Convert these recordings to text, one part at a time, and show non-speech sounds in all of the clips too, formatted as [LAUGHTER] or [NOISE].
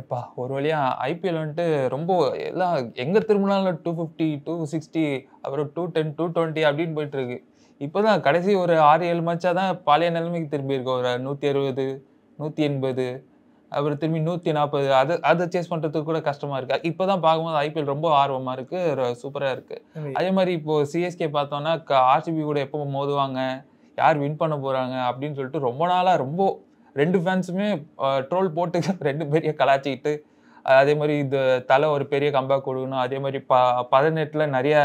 எப்பா ஒரு வழியாக ஐபிஎல் வந்துட்டு ரொம்ப எல்லாம் எங்கே திரும்பினாலும் டூ ஃபிஃப்டி டூ சிக்ஸ்டி அப்புறம் டூ டென் டூ டுவெண்ட்டி அப்படின்னு போயிட்டுருக்கு இப்போ தான் கடைசி ஒரு ஆறு ஏழு மேட்சாக தான் பழைய நிலைமைக்கு திரும்பியிருக்கோம் ஒரு நூற்றி அறுபது நூற்றி எண்பது அப்புறம் திரும்பி நூற்றி நாற்பது அது அதை சேஸ் பண்ணுறதுக்கு கூட கஷ்டமாக இருக்குது இப்போ தான் பார்க்கும்போது ஐபிஎல் ரொம்ப ஆர்வமாக இருக்குது சூப்பராக இருக்குது அதே மாதிரி இப்போது சிஎஸ்கே பார்த்தோன்னா ஆர்சிபி கூட எப்போ மோதுவாங்க யார் வின் பண்ண போகிறாங்க அப்படின்னு சொல்லிட்டு ரொம்ப நாளாக ரொம்ப ரெண்டு ஃபேன்ஸுமே ட்ரோல் போட்டு [LAUGHS] ரெண்டு பெரிய கலாச்சிக்கிட்டு அதே மாதிரி இது தலை ஒரு பெரிய கம்பேக் கொடுக்கணும் அதே மாதிரி ப பதினெட்டில் நிறைய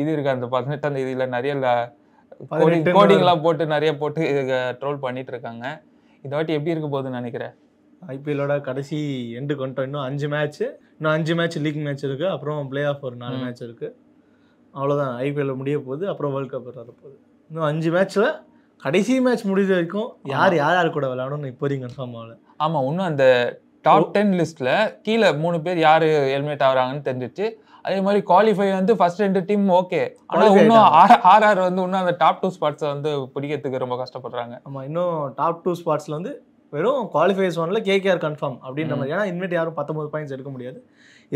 இது இருக்குது அந்த பதினெட்டாம் தேதியில் நிறைய கோடிங்லாம் போட்டு நிறைய போட்டு இது ட்ரோல் பண்ணிட்டு இருக்காங்க இந்த வாட்டி எப்படி இருக்க போகுதுன்னு நினைக்கிறேன் ஐபிஎல்லோட கடைசி எண்டு கொண்டோம் இன்னும் அஞ்சு மேட்ச்சு இன்னும் அஞ்சு மேட்ச் லீக் மேட்ச் இருக்குது அப்புறம் பிளே ஆஃப் ஒரு நாலு மேட்ச் இருக்குது அவ்வளோதான் ஐபிஎல் முடிய போகுது அப்புறம் வேர்ல்ட் கப் வரப்போகுது இன்னும் அஞ்சு மேட்ச்சில் கடைசி மேட்ச் முடிஞ்ச வரைக்கும் யார் யார் யார் கூட விளாடணும்னு இப்போ வரைக்கும் கன்ஃபார்ம் ஆகல ஆமாம் இன்னும் அந்த டாப் டென் லிஸ்ட்டில் கீழே மூணு பேர் யார் ஹெல்மெட் ஆகிறாங்கன்னு தெரிஞ்சிச்சு அதே மாதிரி குவாலிஃபை வந்து ஃபர்ஸ்ட் ரெண்டு டீம் ஓகே ஆனால் இன்னும் ஆர் ஆர்ஆர் வந்து இன்னும் அந்த டாப் டூ ஸ்பாட்ஸை வந்து பிடிக்கிறதுக்கு ரொம்ப கஷ்டப்படுறாங்க ஆமாம் இன்னும் டாப் டூ ஸ்பாட்ஸில் வந்து வெறும் குவாலிஃபைஸ் ஒன்ல கேகேஆர் கன்ஃபார்ம் அப்படின்ற மாதிரி ஏன்னா இன்வெட் யாரும் பத்தொம்பது பாயிண்ட்ஸ் எடுக்க முடியாது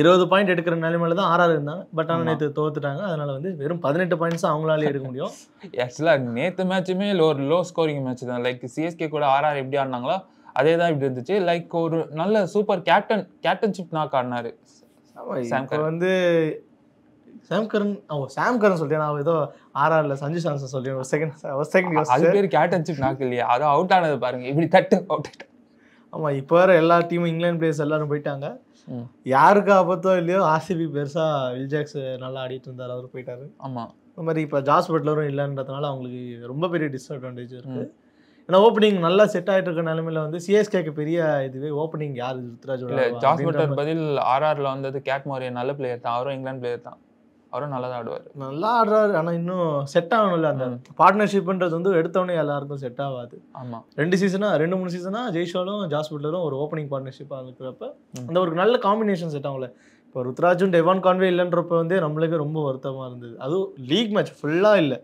இருபது பாயிண்ட் எடுக்கிற நிலைமையில தான் ஆறாவது இருந்தாங்க பட் ஆனால் நேற்று தோத்துட்டாங்க அதனால வந்து வெறும் பதினெட்டு பாயிண்ட்ஸ் அவங்களாலே எடுக்க முடியும் ஆக்சுவலாக நேற்று மேட்சுமே ஒரு லோ ஸ்கோரிங் மேட்ச் தான் லைக் சிஎஸ்கே கூட ஆர்ஆர் எப்படி ஆடினாங்களோ அதே தான் இப்படி இருந்துச்சு லைக் ஒரு நல்ல சூப்பர் கேப்டன் கேப்டன்ஷிப் நாக் ஆடினாரு வந்து சாம் கரன் அவன் சாம் கரன் சொல்லிட்டேன் நான் ஏதோ ஆர்ஆர்ல சஞ்சு சாம்சன் சொல்லி ஒரு செகண்ட் ஒரு செகண்ட் அது பேர் கேட்டன்ஷிப் நாக்கு இல்லையா அது அவுட் ஆனது பாருங்க இப்படி தட்டு அவுட் ஆகிட்டு ஆமாம் இப்போ வர எல்லா டீமும் இங்கிலாந்து பிளேயர்ஸ் எல்லாரும் போயிட்டாங்க யாருக்கு ஆபத்தோ இல்லையோ ஆர்சிபி பெருசாக வில்ஜாக்ஸ் நல்லா ஆடிட்டு இருந்தார் அவர் போயிட்டாரு ஆமாம் இந்த மாதிரி இப்போ ஜாஸ் பட்லரும் இல்லைன்றதுனால அவங்களுக்கு ரொம்ப பெரிய டிஸ்அட்வான்டேஜ் இருக்குது ஏன்னா ஓப்பனிங் நல்லா செட் ஆகிட்டு இருக்க நிலமையில வந்து சிஎஸ்கேக்கு பெரிய இதுவே ஓப்பனிங் யார் ருத்ராஜ் ஜாஸ் பட்லர் பதில் ஆர்ஆரில் வந்தது கேட் மோரிய நல்ல பிளேயர் தான் அவரும் இங்கிலாந்து பிளேயர் தான் அவரும் நல்லா தான் ஆடுவார் நல்லா ஆடுறாரு ஆனால் இன்னும் செட் ஆகணும்ல அந்த பார்ட்னர்ஷிப்ன்றது வந்து எடுத்தவொடனே எல்லாருக்கும் செட் ஆகாது ஆமாம் ரெண்டு சீசனாக ரெண்டு மூணு சீசனாக ஜெய்ஷாலும் ஜாஸ் புட்லரும் ஒரு ஓப்பனிங் பார்ட்னர்ஷிப்பாக இருக்கிறப்ப அந்த ஒரு நல்ல காம்பினேஷன் செட் ஆகல இப்போ ருத்ராஜும் டெவான் கான்வே இல்லைன்றப்ப வந்து நம்மளுக்கு ரொம்ப வருத்தமாக இருந்தது அதுவும் லீக் மேட்ச் ஃபுல்லாக இல்லை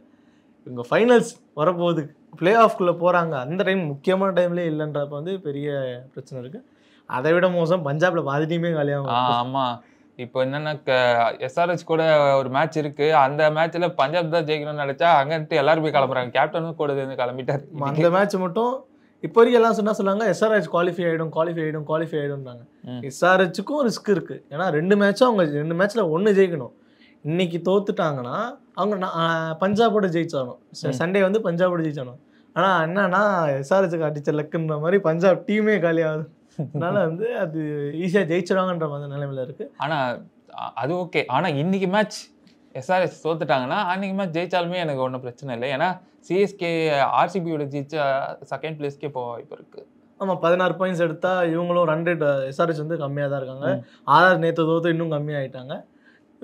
இவங்க ஃபைனல்ஸ் வரப்போகுது பிளே ஆஃப்குள்ளே போகிறாங்க அந்த டைம் முக்கியமான டைம்லேயே இல்லைன்றப்ப வந்து பெரிய பிரச்சனை இருக்குது அதை விட மோசம் பஞ்சாபில் பாதி டீமே காலியாகும் ஆமாம் இப்போ என்னென்னா எஸ்ஆர்ஹெச் கூட ஒரு மேட்ச் இருக்கு அந்த மேட்ச்சில் பஞ்சாப் தான் ஜெயிக்கணும்னு நினைச்சா அங்கிட்டு எல்லாரும் போய் கிளம்புறாங்க கேப்டனும் கூட இருந்து கிளம்பிட்டார் அந்த மேட்ச் மட்டும் இப்போ வரைக்கும் எல்லாம் சொன்னால் சொன்னாங்க எஸ்ஆர்ஹெச் குவாலிஃபை ஆகிடும் குவாலிஃபை ஆயிடும் குவாலிஃபை ஆயிடும்னாங்க எஸ்ஆர்ஹெச்சுக்கும் ரிஸ்க் இருக்கு ஏன்னா ரெண்டு மேட்சும் அவங்க ரெண்டு மேட்ச்சில் ஒன்று ஜெயிக்கணும் இன்னைக்கு தோத்துட்டாங்கன்னா அவங்க பஞ்சாபோட ஜெயிச்சாகணும் சண்டே வந்து பஞ்சாபோட ஜெயிச்சாகணும் ஆனால் என்னன்னா எஸ்ஆர்ஹெச்சுக்கு அடிச்ச லக்குன்ற மாதிரி பஞ்சாப் டீமே காலியாகும் அதனால வந்து அது ஈஸியாக ஜெயிச்சிருவாங்கன்ற மாதிரி நிலைமையில இருக்குது ஆனால் அது ஓகே ஆனால் இன்னைக்கு மேட்ச் எஸ்ஆர்எஸ் தோத்துட்டாங்கன்னா அன்னைக்கு மேட்ச் ஜெயிச்சாலுமே எனக்கு ஒன்றும் பிரச்சனை இல்லை ஏன்னா சிஎஸ்கே ஆர்சிபியோட ஜெயிச்ச செகண்ட் பிளேஸ்க்கே போக வாய்ப்பு இருக்குது ஆமாம் பதினாறு பாயிண்ட்ஸ் எடுத்தால் இவங்களும் ரன் ரேட் எஸ்ஆர்எஸ் வந்து கம்மியாக தான் இருக்காங்க ஆதார் நேற்று தோற்று இன்னும் கம்மியாகிட்டாங்க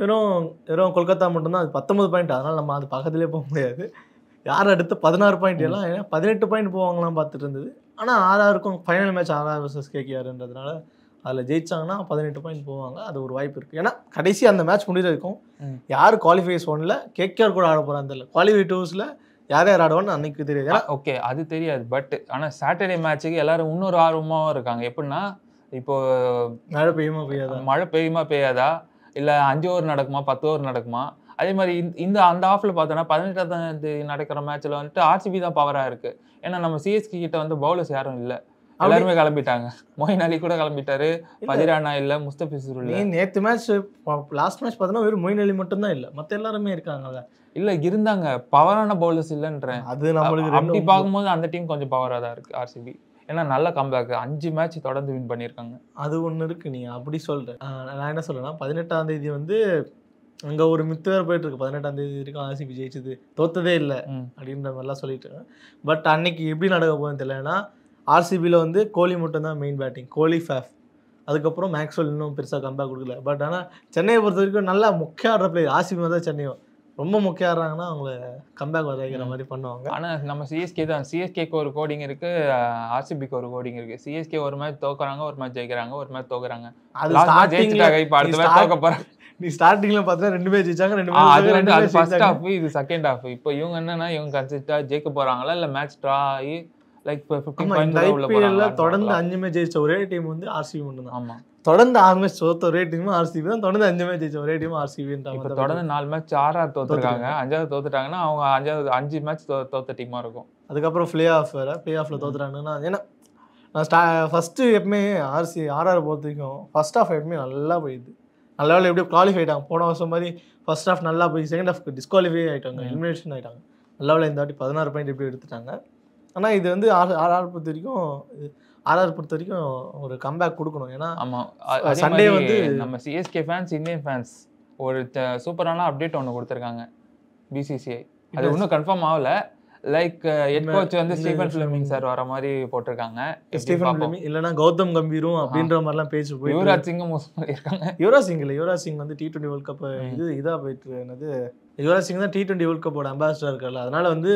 வெறும் வெறும் கொல்கத்தா மட்டும்தான் அது பத்தொம்பது பாயிண்ட் அதனால் நம்ம அது பக்கத்துலேயே போக முடியாது யார் அடுத்து பதினாறு பாயிண்ட் எல்லாம் ஏன்னா பதினெட்டு பாயிண்ட் போவாங்களாம் பார்த்துட்டு இருந்தது ஆனால் ஆர்ஆருக்கும் ஃபைனல் மேட்ச் ஆர்ஆர் வர்சஸ் கேகேஆர்ன்றதுனால அதில் ஜெயிச்சாங்கன்னா பதினெட்டு பாயிண்ட் போவாங்க அது ஒரு வாய்ப்பு இருக்குது ஏன்னா கடைசி அந்த மேட்ச் முடிஞ்ச இருக்கும் யார் குவாலிஃபைஸ் ஒன்ல கேகேஆர் கூட ஆட போகிறான்னு தெரியல குவாலிஃபை டூஸில் யார் யார் ஆடுவான்னு அன்னைக்கு தெரியாது ஓகே அது தெரியாது பட் ஆனால் சாட்டர்டே மேட்ச்சுக்கு எல்லாரும் இன்னொரு ஆர்வமாகவும் இருக்காங்க எப்படின்னா இப்போ மழை பெய்யுமா பெய்யாதா மழை பெய்யுமா பெய்யாதா இல்லை அஞ்சு ஓவர் நடக்குமா பத்து ஓவர் நடக்குமா அதே மாதிரி இந்த அந்த ஆஃபில் பார்த்தோன்னா பதினெட்டாம் தேதி நடக்கிற மேட்ச்சில் வந்துட்டு ஆர்சிபி தான் பவராக இருக்குது ஏன்னா நம்ம சிஎஸ்கி கிட்ட வந்து பவுலர்ஸ் யாரும் இல்லை எல்லாருமே கிளம்பிட்டாங்க மொயின் அலி கூட கிளம்பிட்டாரு பதிரானா இல்ல முஸ்தபிசூர் இல்ல நேற்று மேட்ச் லாஸ்ட் மேட்ச் பார்த்தோன்னா வெறும் மொயின் அலி மட்டும் தான் இல்ல மத்த எல்லாருமே இருக்காங்கல்ல இல்ல இருந்தாங்க பவரான பவுலர்ஸ் இல்லைன்றேன் அது நம்மளுக்கு அப்படி பார்க்கும்போது அந்த டீம் கொஞ்சம் பவரா தான் இருக்கு ஆர்சிபி ஏன்னா நல்ல கம்பேக் அஞ்சு மேட்ச் தொடர்ந்து வின் பண்ணியிருக்காங்க அது ஒன்று இருக்கு நீ அப்படி சொல்ற நான் என்ன சொல்றேன்னா பதினெட்டாம் தேதி வந்து அங்கே ஒரு மித்து வேறு போயிட்டு இருக்கு பதினெட்டாம் தேதி வரைக்கும் ஆர்சிபி ஜெயிச்சது தோத்ததே இல்லை அப்படின்ற மாதிரிலாம் சொல்லிட்டு பட் அன்னைக்கு எப்படி நடக்க போகுதுன்னு தெரியலன்னா ஆர்சிபியில் வந்து கோலி மட்டும் தான் மெயின் பேட்டிங் கோலி ஃபேஃப் அதுக்கப்புறம் மேக்ஸ்வெல் இன்னும் பெருசாக கம்பேக் கொடுக்கல பட் ஆனால் சென்னையை பொறுத்த வரைக்கும் நல்லா முக்கிய ஆடுற பிளேயர் ஆர்சிபி தான் சென்னையும் ரொம்ப முக்கியம் ஆடுறாங்கன்னா அவங்கள கம்பேக் வரைக்கிற மாதிரி பண்ணுவாங்க ஆனால் நம்ம சிஎஸ்கே தான் சிஎஸ்கேக்கு ஒரு கோடிங் இருக்கு ஆர்சிபிக்கு ஒரு கோடிங் இருக்கு சிஎஸ்கே ஒரு மாதிரி தோக்குறாங்க ஒரு மாதிரி ஜெயிக்கிறாங்க ஒரு மாதிரி தோக்குறாங்க அது ஜெயிச்சிட்டாங்க இப்போ அடுத்த மாதிரி தோக்க போறாங்க நீ ஸ்டார்டிங்ல பார்த்தா ரெண்டு பேர் ஜெயிச்சாங்க ரெண்டு பேர் அது ரெண்டு அது ஃபர்ஸ்ட் ஹாஃப் இது செகண்ட் ஹாஃப் இப்போ இவங்க என்னன்னா இவங்க கன்சிஸ்டா ஜெயிக்க போறாங்களா இல்ல மேட்ச் ட்ரா ஆகி லைக் தொடர்ந்து அஞ்சுமே ஜெயிச்ச ஒரே டீம் வந்து ஆர்சிபி மட்டும் தான் ஆமா தொடர்ந்து ஆறு மேட்ச் தோத்த ஒரே டீம் ஆர்சிபி தான் தொடர்ந்து அஞ்சு மேட்ச் ஜெயிச்ச ஒரே டீம் ஆர்சிபின்றாங்க தொடர்ந்து நாலு மேட்ச் ஆறா தோத்துருக்காங்க அஞ்சாவது தோத்துட்டாங்கன்னா அவங்க அஞ்சாவது அஞ்சு மேட்ச் தோ தோத்த டீமாக இருக்கும் அதுக்கப்புறம் பிளே ஆஃப் வேறு பிளே ஆஃபில் தோத்துறாங்கன்னா ஏன்னா நான் ஸ்டா ஃபஸ்ட்டு எப்பவுமே ஆர்சி ஆர்ஆர் பொறுத்த வரைக்கும் ஃபஸ்ட் ஆஃப் எப்பவுமே நல்லா போயிடுது நல்ல வேலை எப்படியோ குவாலிஃபை ஆகிட்டாங்க போன வருஷம் மாதிரி ஃபஸ்ட் ஆஃப் நல்லா போய் செகண்ட் ஆஃப் டிஸ்குவாலிஃபை ஆகிட்டாங்க எலிமினேஷன் ஆகிட்டாங்க நல்ல வேலை இந்த வாட்டி பதினாறு பாயிண்ட் எப்படி எடுத்துட்டாங்க ஆனால் இது வந்து ஆர் ஆர்ஆர் பொறுத்த வரைக்கும் ஆர்ஆர் பொறுத்த வரைக்கும் ஒரு கம்பேக் கொடுக்கணும் ஏன்னா ஆமாம் சண்டே வந்து நம்ம சிஎஸ்கே ஃபேன்ஸ் இந்தியன் ஃபேன்ஸ் ஒரு சூப்பரான அப்டேட் ஒன்று கொடுத்துருக்காங்க பிசிசிஐ அது இன்னும் கன்ஃபார்ம் ஆகல லைக் ஹெட் கோச் வந்து ஸ்டீஃபன் ஃபிலிமிங் சார் வர மாதிரி போட்டிருக்காங்க ஸ்டீஃபன் ஃபிலிமிங் இல்லனா கௌதம் கம்பீரும் அப்படின்ற மாதிரிலாம் பேச்சு போய் யுவராஜ் சிங்கும் இருக்காங்க யுவராஜ் சிங் இல்லை யுவராஜ் சிங் வந்து டி டுவெண்டி வேர்ல்ட் கப் இது இதாக போயிட்டு என்னது யுவராஜ் சிங் தான் டி டுவெண்டி வேர்ல்ட் கப்போட அம்பாசிடர் இருக்கல அதனால வந்து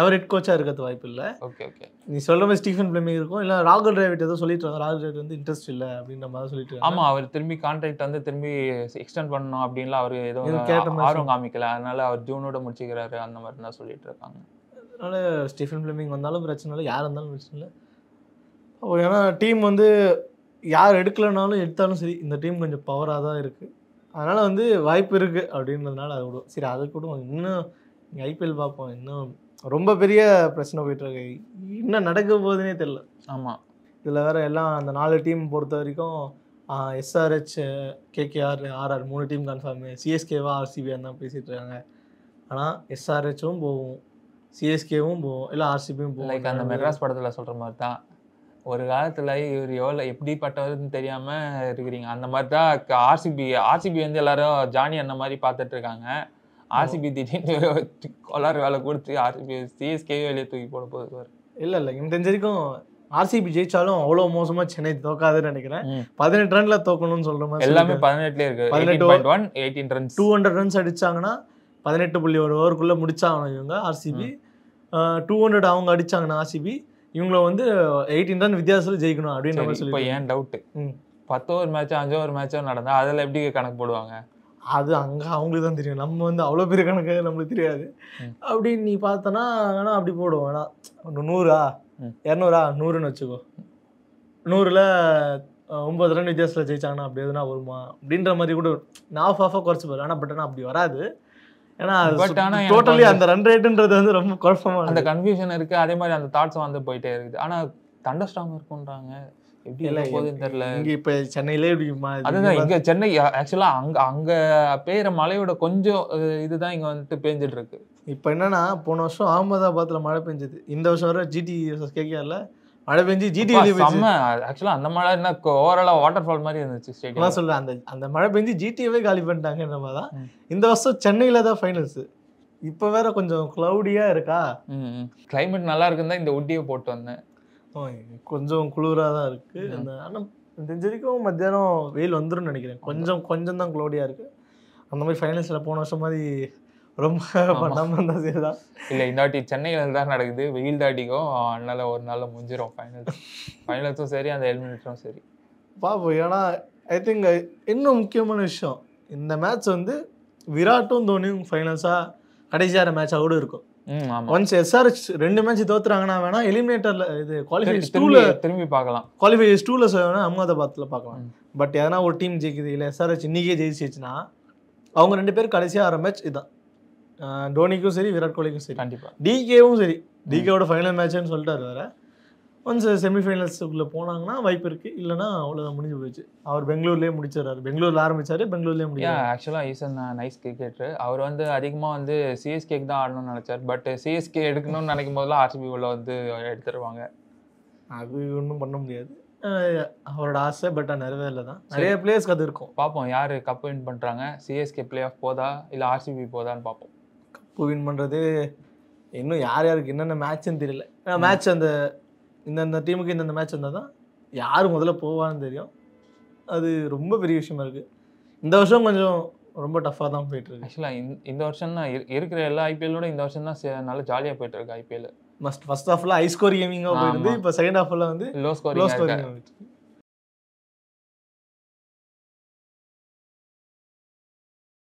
அவர் ஹெட் கோச்சாக இருக்கிறது வாய்ப்பு இல்லை ஓகே ஓகே நீ சொல்கிற மாதிரி ஸ்டீஃபன் பிளேமிங் இருக்கும் இல்லை ராகுல் டிரைவிட் ஏதோ சொல்லிட்டு இருந்தாங்க ராகுல் டிரைவிட் வந்து இன்ட்ரெஸ்ட் இல்லை அப்படின்ற மாதிரி சொல்லிட்டு ஆமாம் அவர் திரும்பி கான்ட்ராக்ட் வந்து திரும்பி எக்ஸ்டெண்ட் பண்ணணும் அப்படின்லாம் அவர் ஏதோ ஆர்வம் காமிக்கல அதனால அவர் ஜூனோட முடிச்சுக்கிறாரு அந்த மாதிரி தான் சொல்லிட்டு இருக்காங்க அதனால ஸ்டீஃபன் பிளேமிங் வந்தாலும் பிரச்சனை இல்லை யார் இருந்தாலும் பிரச்சனை இல்லை ஏன்னா டீம் வந்து யார் எடுக்கலைனாலும் எடுத்தாலும் சரி இந்த டீம் கொஞ்சம் பவராக தான் இருக்குது அதனால் வந்து வாய்ப்பு இருக்குது அப்படின்றதுனால அது விடும் சரி அதை கூட இன்னும் ஐபிஎல் பார்ப்போம் இன்னும் ரொம்ப பெரிய பிரச்சனை போயிட்டுருக்கு என்ன நடக்க போகுதுன்னே தெரில ஆமாம் இதில் வேறு எல்லாம் அந்த நாலு டீம் பொறுத்த வரைக்கும் எஸ்ஆர்ஹெச் கேகேஆர் ஆர்ஆர் மூணு டீம் கன்ஃபார்மு சிஎஸ்கேவா ஆர்சிபிஆர் தான் பேசிகிட்டு இருக்காங்க ஆனால் எஸ்ஆர்ஹெச்சும் போகும் சிஎஸ்கேவும் போகும் இல்லை ஆர்சிபியும் போகும் லைக் அந்த மெட்ராஸ் படத்தில் சொல்கிற மாதிரி தான் ஒரு காலத்தில் இவர் எவ்வளோ பட்டவருன்னு தெரியாமல் இருக்கிறீங்க அந்த மாதிரி தான் ஆர்சிபி ஆர்சிபி வந்து எல்லாரும் ஜானி அந்த மாதிரி பார்த்துட்ருக்காங்க ஆர்சிபி திடீர்னு கொலார் வேலை கொடுத்து ஆர்சிபி சிஎஸ்கே வேலையை தூக்கி போட போகுது இல்லை இல்லை இந்த தெரிஞ்சிருக்கும் ஆர்சிபி ஜெயிச்சாலும் அவ்வளோ மோசமாக சென்னை தோக்காதுன்னு நினைக்கிறேன் பதினெட்டு ரன்ல தோக்கணும்னு சொல்ற மாதிரி எல்லாமே பதினெட்டுலேயே இருக்கு பதினெட்டு one eighteen runs two hundred runs அடிச்சாங்கன்னா பதினெட்டு புள்ளி ஒரு ஓவருக்குள்ளே முடிச்சாங்க இவங்க ஆர்சிபி டூ ஹண்ட்ரட் அவங்க அடிச்சாங்கன்னா ஆர்சிபி இவங்கள வந்து எயிட்டீன் ரன் வித்தியாசத்தில் ஜெயிக்கணும் அப்படின்னு சொல்லி இப்போ ஏன் டவுட்டு பத்து ஓவர் மேட்சோ அஞ்சு ஓவர் மேட்சோ நடந்தால் அதில் எப்படி கணக்கு போடுவாங்க அது அங்கே அவங்களுக்கு தான் தெரியும் நம்ம வந்து அவ்வளோ பெரிய கணக்கு நம்மளுக்கு தெரியாது அப்படின்னு நீ பார்த்தனா வேணா அப்படி போடுவோம் வேணா ஒன்று நூறா இரநூறா நூறுன்னு வச்சுக்கோ நூறில் ஒம்பது ரன் வித்தியாசத்தில் ஜெயிச்சாங்கன்னா அப்படி எதுனா வருமா அப்படின்ற மாதிரி கூட நான் ஆஃப் ஆஃபாக குறைச்சி போகிறேன் ஆனால் பட் ஆனால் அப்படி வராது ஏன்னா ஆனால் டோட்டலி அந்த ரன் ரேட்டுன்றது வந்து ரொம்ப குழப்பமாக அந்த கன்ஃபியூஷன் இருக்குது அதே மாதிரி அந்த தாட்ஸ் வந்து போயிட்டே இருக்குது ஆனால் தண்டர் ஸ்டாம் இருக்குன்றாங்க எப்படி போகுதுன்னு இப்போ சென்னையிலே இப்படி இங்கே சென்னை அங்கே அங்கே மழையோட கொஞ்சம் இதுதான் இங்கே வந்துட்டு இப்போ என்னன்னா போன வருஷம் மழை பெஞ்சது இந்த வருஷம் வர ஜிடி மழை பெஞ்சு அந்த மழை என்ன ஓவராலாக வாட்டர் ஃபால் மாதிரி இருந்துச்சு அந்த அந்த மழை பெஞ்சு ஜிடிஏவே காலி பண்ணிட்டாங்க தான் இந்த வருஷம் சென்னையில தான் ஃபைனல்ஸு இப்போ வேற கொஞ்சம் கிளவுடியா இருக்கா கிளைமேட் நல்லா இருக்குன்னு தான் இந்த ஒட்டியை போட்டு வந்தேன் கொஞ்சம் குளிராக தான் இருக்குது அந்த ஆனால் தெரிஞ்சதுக்கும் மத்தியானம் வெயில் வந்துடும் நினைக்கிறேன் கொஞ்சம் கொஞ்சம் தான் க்ளோடியாக இருக்குது அந்த மாதிரி ஃபைனல்ஸில் போன வருஷம் மாதிரி ரொம்ப பண்ணாமல் இருந்தது தான் இல்லை இந்தாட்டி சென்னையில் தான் நடக்குது வெயில் தாட்டிக்கும் அதனால் ஒரு நாளில் முடிஞ்சிடும் ஃபைனல் ஃபைனல்ஸும் சரி அந்த எலிமினேட்டரும் சரி பார்ப்போம் ஏன்னா ஐ திங்க் இன்னும் முக்கியமான விஷயம் இந்த மேட்ச் வந்து விராட்டும் தோனியும் ஃபைனல்ஸாக கடைசியாகிற மேட்சாக கூட இருக்கும் ஒன்ஸ் எஸ்ஆர்ஹெச் ரெண்டு மேட்ச் தோத்துறாங்கன்னா வேணா எலிமினேட்டர்ல இது குவாலிஃபை டூல திரும்பி பார்க்கலாம் குவாலிஃபை டூல வேணா அகமதாபாத்ல பார்க்கலாம் பட் எதனா ஒரு டீம் ஜெயிக்குது இல்லை எஸ்ஆர்ஹெச் இன்னைக்கே ஜெயிச்சிச்சுன்னா அவங்க ரெண்டு பேரும் கடைசியாக ஆற மேட்ச் இதுதான் டோனிக்கும் சரி விராட் கோலிக்கும் சரி கண்டிப்பாக டிகேவும் சரி டிகேவோட ஃபைனல் மேட்ச்னு சொல்லிட்டாரு வேற ஒன்ஸ் செமிஃபைனல்ஸுக்குள்ளே போனாங்கன்னா வாய்ப்பு இருக்குது இல்லைனா அவ்வளோதான் முடிஞ்சு போச்சு அவர் பெங்களூர்லேயே முடிச்சிடறாரு பெங்களூரில் ஆரம்பித்தார் பெங்களூர்லேயே முடியும் ஆக்சுவலாக ஈசன் நைஸ் கிரிக்கெட்டர் uh, அவர் வந்து அதிகமாக வந்து சிஎஸ்கேக்கு தான் ஆடணும்னு நினச்சார் பட் சிஎஸ்கே எடுக்கணும்னு நினைக்கும் போதெல்லாம் ஆர்சிபி உள்ள வந்து எடுத்துருவாங்க அது ஒன்றும் பண்ண முடியாது அவரோட ஆசை பட் இல்லை தான் நிறைய பிளேயர்ஸ் அது இருக்கும் பார்ப்போம் யார் கப் வின் பண்ணுறாங்க சிஎஸ்கே பிளே ஆஃப் போதா இல்லை ஆர்சிபி போதான்னு பார்ப்போம் கப்பு வின் பண்ணுறது இன்னும் யார் யாருக்கு என்னென்ன மேட்ச்னு தெரியல மேட்ச் அந்த இந்தந்த டீமுக்கு இந்தந்த மேட்ச் இருந்தால் தான் யார் முதல்ல போவான்னு தெரியும் அது ரொம்ப பெரிய விஷயமா இருக்குது இந்த வருஷம் கொஞ்சம் ரொம்ப டஃப்பாக தான் போயிட்டுருக்கு ஆக்சுவலாக இந்த இந்த வருஷம் தான் இருக்கிற எல்லா ஐபிஎல்லோட இந்த வருஷம் தான் நல்லா ஜாலியாக போயிட்டுருக்கு ஐபிஎல் மஸ்ட் ஃபர்ஸ்ட் ஹாஃபில் ஹை ஸ்கோர் கேமிங்காக போயிருந்து இப்போ செகண்ட் ஹாஃபில் வந்து லோ ஸ்கோர் லோ ஸ்கோர்